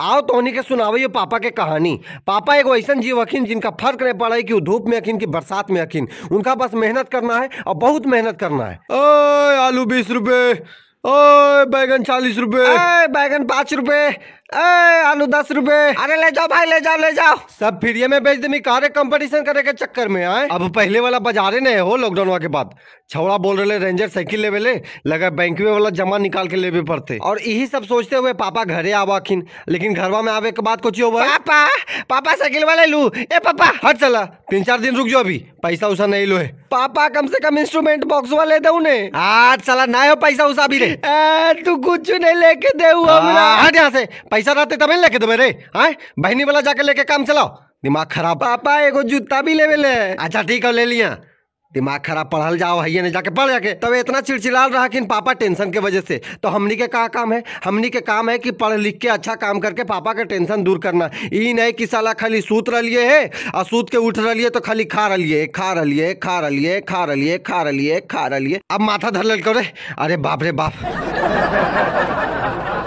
आओ तो के सुनावैयो पापा के कहानी पापा एक ऐसा जीव अखिन जिनका फर्क नहीं पड़ा है कि वो धूप में अखिन कि बरसात में अखिन उनका बस मेहनत करना है और बहुत मेहनत करना है ओए आलू बीस रुपए ओए बैगन चालीस रुपए बैगन पाँच रुपए आलू दस रुपए अरे ले जाओ भाई ले जाओ ले जाओ सब फ्री में बेच दे कारे कंपटीशन करे के चक्कर में आए अब पहले वाला बाजारे नहीं हो लॉकडाउन के बाद छोड़ा बोल रहे रेंजर साइकिल लेवे ले लगा बैंक में वाला जमा निकाल के लेवे पड़ते और यही सब सोचते हुए पापा घरे आवाखिन लेकिन घरवा में आवे के बाद कुछ होगा पापा पापा साइकिल वाले लू ए पापा हट चला तीन चार दिन रुक जाओ अभी पैसा उसा नहीं लो पापा कम से कम इंस्ट्रूमेंट बॉक्स वाले दे उन्हें आज हाँ, चला ना हो पैसा उसा भी तू कुछ नहीं लेके दे हाँ, हट यहाँ से पैसा रहते तब लेके देवे रे आए बहनी वाला जाके लेके काम चलाओ दिमाग खराब पापा एगो जूता भी लेवे ले अच्छा ठीक है ले लिया दिमाग खराब पढ़ल जाओ हैये ने जाके पढ़ जाके तब इतना चिड़चिड़ाल रहा कि पापा टेंशन के वजह से तो हमनी के कहा काम है हमनी के काम है कि पढ़ लिख के अच्छा काम करके पापा का टेंशन दूर करना ई नहीं कि साला खाली सूत रलिए है और सूत के उठ रलिए तो खाली खा रलिए खा रलिए खा रलिए खा रलिए खा रलिए खा रलिए अब माथा धर लल अरे बाप रे बाप